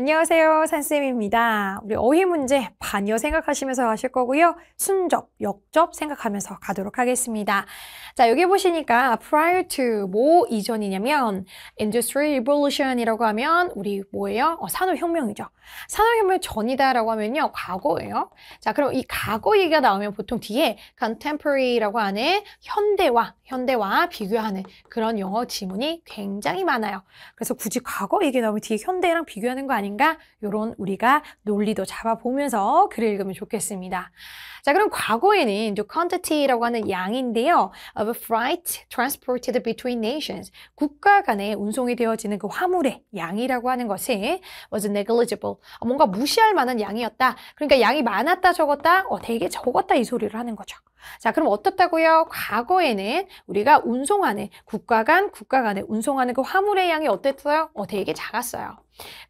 안녕하세요. 산쌤입니다. 우리 어휘 문제 반여 생각하시면서 하실 거고요. 순접, 역접 생각하면서 가도록 하겠습니다. 자, 여기 보시니까 prior to 뭐 이전이냐면 industry revolution이라고 하면 우리 뭐예요? 어, 산업혁명이죠. 산업혁명 전이다라고 하면요. 과거예요. 자, 그럼 이 과거 얘기가 나오면 보통 뒤에 contemporary라고 하는 현대와 현대와 비교하는 그런 영어 지문이 굉장히 많아요. 그래서 굳이 과거 얘기 나오면 뒤에 현대랑 비교하는 거 아니에요? 아닌가? 이런 우리가 논리도 잡아보면서 글을 읽으면 좋겠습니다. 자, 그럼 과거에는 또 quantity라고 하는 양인데요. of freight transported between nations. 국가 간에 운송이 되어지는 그 화물의 양이라고 하는 것이 was negligible. 어, 뭔가 무시할 만한 양이었다. 그러니까 양이 많았다 적었다. 어, 되게 적었다 이 소리를 하는 거죠. 자, 그럼 어떻다고요? 과거에는 우리가 운송하는 국가 간 국가 간에 운송하는 그 화물의 양이 어땠어요? 어, 되게 작았어요.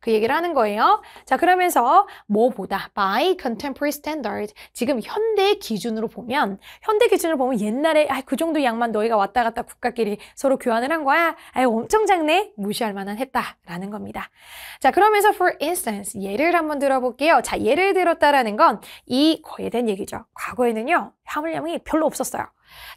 그 얘기를 하는 거예요. 자, 그러면서 뭐보다 by contemporary standard 지금 현대 기준으로 보면 현대 기준으로 보면 옛날에 아, 그 정도 양만 너희가 왔다 갔다 국가끼리 서로 교환을 한 거야. 아, 엄청 작네. 무시할 만한 했다라는 겁니다. 자, 그러면서 for instance 예를 한번 들어볼게요. 자, 예를 들었다라는 건 이 거에 대한 얘기죠. 과거에는요. 함물량이 별로 없었어요.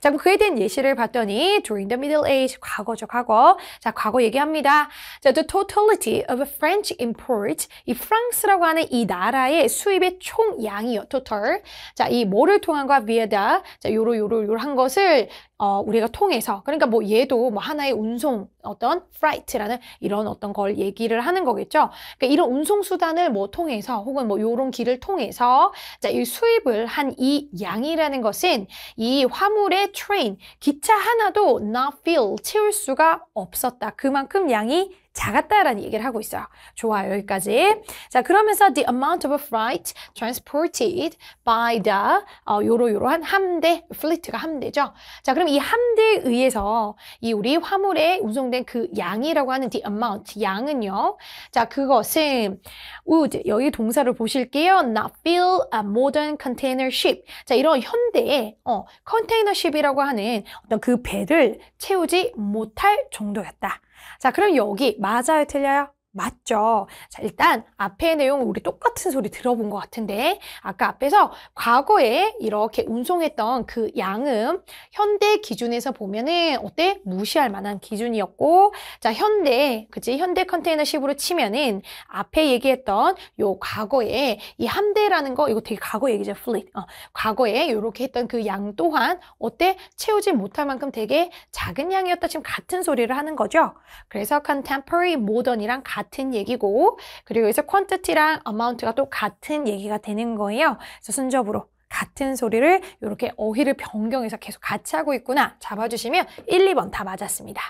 자, 그럼 그에 대한 예시를 봤더니 during the Middle Age 과거죠, 과거. 자, 과거 얘기합니다. 자, the totality of a French import 이 프랑스라고 하는 이 나라의 수입의 총양이요 total. 자, 이 뭐를 통한과 v 에다 자, 요로 요로 요한 것을 어, 우리가 통해서 그러니까 뭐 얘도 뭐 하나의 운송 어떤 freight라는 이런 어떤 걸 얘기를 하는 거겠죠. 그러니까 이런 운송 수단을 뭐 통해서 혹은 뭐 요런 길을 통해서 자, 이 수입을 한 이 양이라는 것은 이 화물의 train 기차 하나도 not fill 채울 수가 없었다. 그만큼 양이 작았다라는 얘기를 하고 있어요. 좋아요, 여기까지. 자, 그러면서 the amount of a freight transported by the 어, 요로 요로한 함대, fleet가 함대죠. 자, 그럼 이 함대에 의해서 이 우리 화물에 운송된 그 양이라고 하는 the amount, 양은요. 자, 그것은 would, 여기 동사를 보실게요. not fill a modern container ship. 자, 이런 현대의 어, 컨테이너 ship이라고 하는 어떤 그 배를 채우지 못할 정도였다. 자, 그럼 여기 맞아요, 틀려요? 맞죠? 자, 일단 앞에 내용 은 우리 똑같은 소리 들어본 것 같은데 아까 앞에서 과거에 이렇게 운송했던 그 양음 현대 기준에서 보면은 어때? 무시할 만한 기준이었고 자, 현대, 그치? 현대 컨테이너십으로 치면은 앞에 얘기했던 요 과거에 이 함대라는 거 이거 되게 과거 얘기죠. 플릿. 어, 과거에 이렇게 했던 그 양 또한 어때? 채우지 못할 만큼 되게 작은 양이었다. 지금 같은 소리를 하는 거죠. 그래서 컨템퍼리 모던이랑 같 같은 얘기고 그리고 여기서 quantity랑 amount가 또 같은 얘기가 되는 거예요. 그래서 순접으로 같은 소리를 이렇게 어휘를 변경해서 계속 같이 하고 있구나 잡아주시면 1, 2번 다 맞았습니다.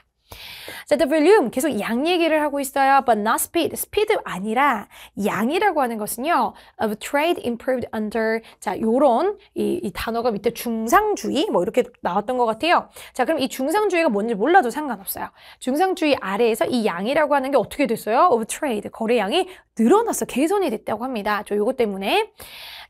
자, the volume 계속 양 얘기를 하고 있어요. But not speed. speed 아니라 양이라고 하는 것은요. of trade improved under 자, 요런 이, 이 단어가 밑에 중상주의 뭐 이렇게 나왔던 것 같아요. 자, 그럼 이 중상주의가 뭔지 몰라도 상관없어요. 중상주의 아래에서 이 양이라고 하는 게 어떻게 됐어요? of trade 거래량이 늘어났어. 개선이 됐다고 합니다. 저 요거 때문에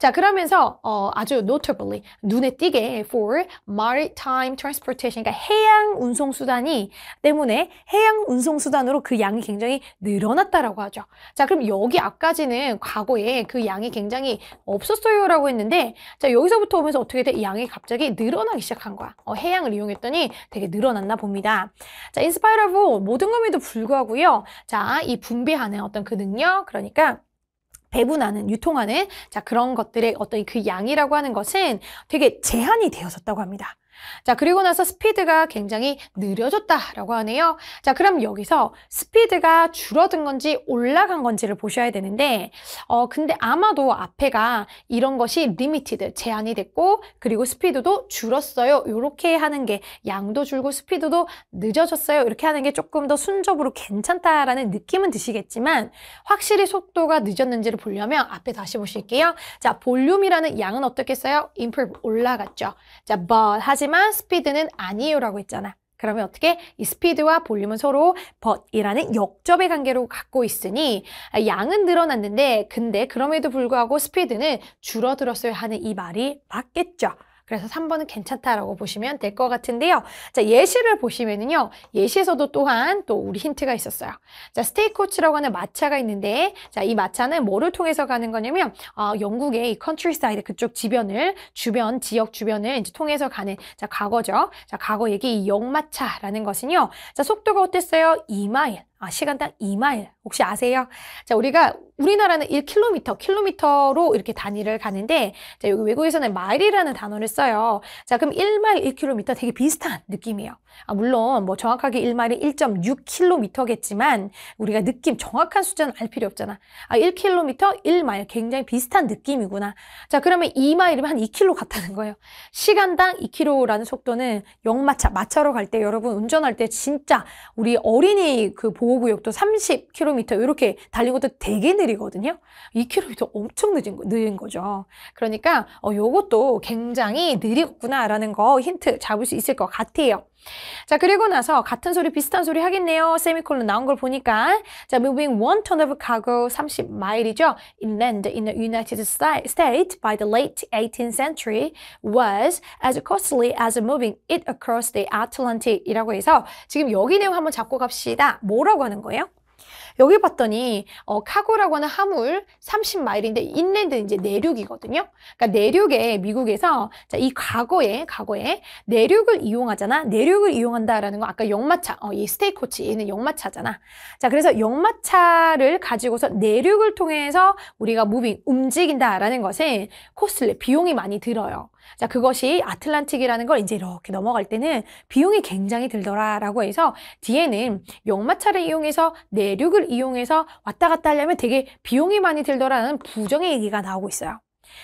자, 그러면서 어, 아주 notably 눈에 띄게 for maritime transportation 그러니까 해양 운송 수단이 때문에 해양 운송 수단으로 그 양이 굉장히 늘어났다라고 하죠. 자, 그럼 여기 앞까지는 과거에 그 양이 굉장히 없었어요라고 했는데 자, 여기서부터 오면서 어떻게 돼? 양이 갑자기 늘어나기 시작한 거야. 어, 해양을 이용했더니 되게 늘어났나 봅니다. 자, in spite of 모든 것에도 불구하고요. 자, 이 분배하는 어떤 그 능력 그러니까 배분하는 유통하는 자 그런 것들의 어떤 그 양이라고 하는 것은 되게 제한이 되어졌다고 합니다. 자, 그리고 나서 스피드가 굉장히 느려졌다라고 하네요. 자, 그럼 여기서 스피드가 줄어든 건지 올라간 건지를 보셔야 되는데 어, 근데 아마도 앞에가 이런 것이 리미티드, 제한이 됐고 그리고 스피드도 줄었어요. 이렇게 하는 게 양도 줄고 스피드도 늦어졌어요. 이렇게 하는 게 조금 더 순적으로 괜찮다라는 느낌은 드시겠지만 확실히 속도가 늦었는지를 보려면 앞에 다시 보실게요. 자, 볼륨이라는 양은 어떻게 써요? i m 올라갔죠. 자, but 하지 하지만 스피드는 아니에요라고 했잖아. 그러면 어떻게 이 스피드와 볼륨은 서로 but이라는 역접의 관계로 갖고 있으니 아, 양은 늘어났는데 근데 그럼에도 불구하고 스피드는 줄어들었어요 하는 이 말이 맞겠죠. 그래서 3번은 괜찮다라고 보시면 될 것 같은데요. 자, 예시를 보시면은요. 예시에서도 또한 또 우리 힌트가 있었어요. 자, 스테이코치라고 하는 마차가 있는데 자, 이 마차는 뭐를 통해서 가는 거냐면 어, 영국의 이 컨트리사이드 그쪽 주변을 주변 지역 주변을 이제 통해서 가는 자, 과거죠. 자, 과거 얘기 이 역마차라는 것은요. 자, 속도가 어땠어요? 2마일. 아, 시간당 2마일. 혹시 아세요? 자, 우리가 우리나라는 1km, 킬로미터로 이렇게 단위를 가는데 자, 여기 외국에서는 마일이라는 단어를 써요. 자, 그럼 1마일 1km 되게 비슷한 느낌이에요. 아, 물론 뭐 정확하게 1마일이 1.6km겠지만 우리가 느낌 정확한 숫자는 알 필요 없잖아. 아, 1km, 1마일 굉장히 비슷한 느낌이구나. 자, 그러면 2마일이면 한 2km 같다는 거예요. 시간당 2km라는 속도는 0마차 마차로 갈 때 여러분 운전할 때 진짜 우리 어린이 그 보호 보구역도 30km 이렇게 달린 것도 되게 느리거든요. 2km 엄청 늦은, 느린 거죠. 그러니까 어, 요것도 굉장히 느리구나라는 거 힌트 잡을 수 있을 것 같아요. 자, 그리고 나서 같은 소리 비슷한 소리 하겠네요. 세미콜론 나온 걸 보니까. 자, moving one ton of cargo 30마일이죠. inland in the United States by the late 18th century was as costly as moving it across the Atlantic이라고 해서 지금 여기 내용 한번 잡고 갑시다. 뭐라고 하는 거예요? 여기 봤더니 어, 카고라고 하는 하물 30마일인데 인랜드는 이제 내륙이거든요. 그러니까 내륙에 미국에서 자, 이 과거에 과거에 내륙을 이용하잖아. 내륙을 이용한다라는 거 아까 역마차 어, 이 스테이코치 얘는 역마차잖아. 자 그래서 역마차를 가지고서 내륙을 통해서 우리가 무빙 움직인다라는 것에 코스레 비용이 많이 들어요. 자, 그것이 아틀란틱이라는 걸 이제 이렇게 넘어갈 때는 비용이 굉장히 들더라라고 해서 뒤에는 용마차를 이용해서 내륙을 이용해서 왔다 갔다 하려면 되게 비용이 많이 들더라는 부정의 얘기가 나오고 있어요.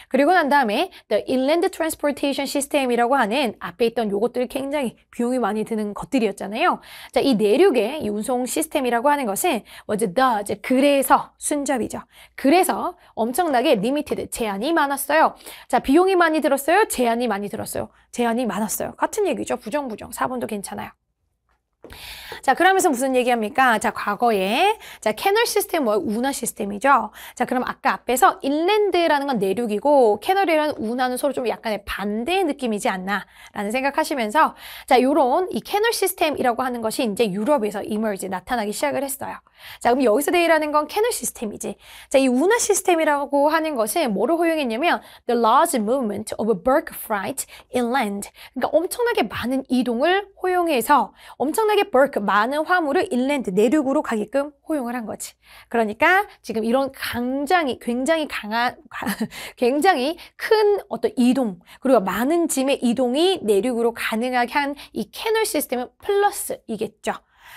그리고 난 다음에 The Inland Transportation System이라고 하는 앞에 있던 요것들이 굉장히 비용이 많이 드는 것들이었잖아요. 자, 이 내륙의 네 이 운송 시스템이라고 하는 것은 was the, 이제 그래서 순잡이죠. 그래서 엄청나게 limited, 제한이 많았어요. 자, 비용이 많이 들었어요. 제한이 많이 들었어요. 제한이 많았어요. 같은 얘기죠. 부정부정. 4번도 괜찮아요. 자, 그러면서 무슨 얘기합니까? 자, 과거에 자, 캐널 시스템 뭐 운하 시스템이죠. 자, 그럼 아까 앞에서 인랜드라는 건 내륙이고 캐널이라는 운하는 서로 좀 약간의 반대의 느낌이지 않나라는 생각하시면서 자, 요런 이 캐널 시스템이라고 하는 것이 이제 유럽에서 이머지 나타나기 시작을 했어요. 자, 그럼 여기서 데 h e 라는건 캐널 시스템이지. 자, 이 운하 시스템이라고 하는 것이 뭐를 허용했냐면 the large movement of a birkfreight inland. 그러니까 엄청나게 많은 이동을 허용해서 엄청나게 birk, 많은 화물을 inland, 내륙으로 가게끔 허용을 한 거지. 그러니까 지금 이런 굉장히, 굉장히 강한, 굉장히 큰 어떤 이동, 그리고 많은 짐의 이동이 내륙으로 가능하게 한 이 캐널 시스템은 플러스이겠죠.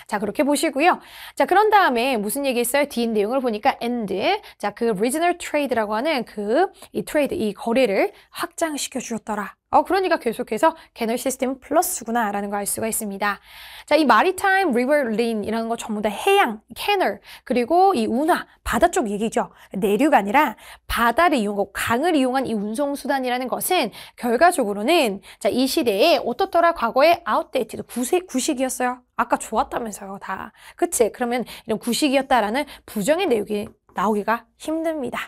자, 그렇게 보시고요. 자, 그런 다음에 무슨 얘기 했어요? 뒤 내용을 보니까 and. 자, 그 regional trade라고 하는 그 이 트레이드, 이 거래를 확장시켜 주었더라. 어, 그러니까 계속해서 개널 시스템은 플러스구나 라는 걸 알 수가 있습니다. 자, 이 마리타임 리버 린 이라는 거 전부 다 해양, 캐널, 그리고 이 운하, 바다 쪽 얘기죠. 내륙 아니라 바다를 이용하고 강을 이용한 이 운송수단이라는 것은 결과적으로는 자, 이 시대에 어떻더라 과거에 아웃데이트 구세, 구식이었어요. 아까 좋았다면서요, 다. 그치? 그러면 이런 구식이었다라는 부정의 내용이 나오기가 힘듭니다.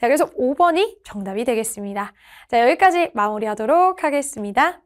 자, 그래서 5번이 정답이 되겠습니다. 자, 여기까지 마무리하도록 하겠습니다.